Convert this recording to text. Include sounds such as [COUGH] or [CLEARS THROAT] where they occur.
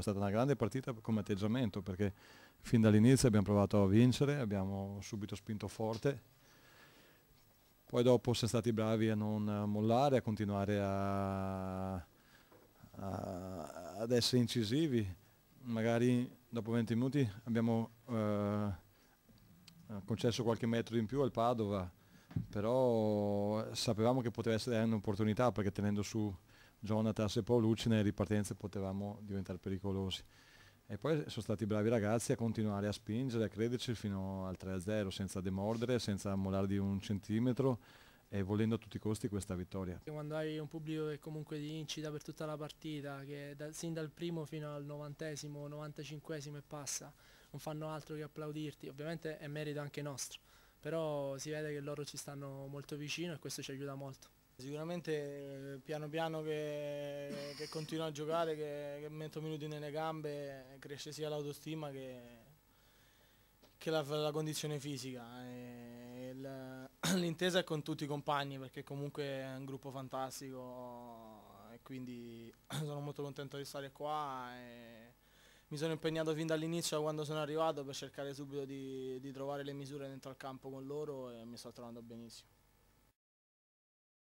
È stata una grande partita come atteggiamento perché fin dall'inizio abbiamo provato a vincere, abbiamo subito spinto forte. Poi dopo siamo stati bravi a non mollare, a continuare a, a, ad essere incisivi. Magari dopo 20 minuti abbiamo eh, concesso qualche metro in più al Padova, però sapevamo che poteva essere un'opportunità perché tenendo su Jonatas e Paolucci nelle ripartenze potevamo diventare pericolosi. E poi sono stati bravi ragazzi a continuare a spingere, a crederci fino al 3-0, senza demordere, senza mollare di un centimetro e volendo a tutti i costi questa vittoria. Quando hai un pubblico che comunque ti incita per tutta la partita, che da, sin dal primo fino al novantesimo, novantacinquesimo e passa, non fanno altro che applaudirti, ovviamente è merito anche nostro, però si vede che loro ci stanno molto vicino e questo ci aiuta molto. Sicuramente eh, piano piano che, che continuo a giocare, che, che, metto minuti nelle gambe, cresce sia l'autostima che, che la, la, condizione fisica. [CLEARS THROAT] L'intesa è con tutti i compagni perché comunque è un gruppo fantastico e quindi [CLEARS THROAT] sono molto contento di stare qua. E, mi sono impegnato fin dall'inizio quando sono arrivato per cercare subito di, di, trovare le misure dentro al campo con loro e mi sto trovando benissimo.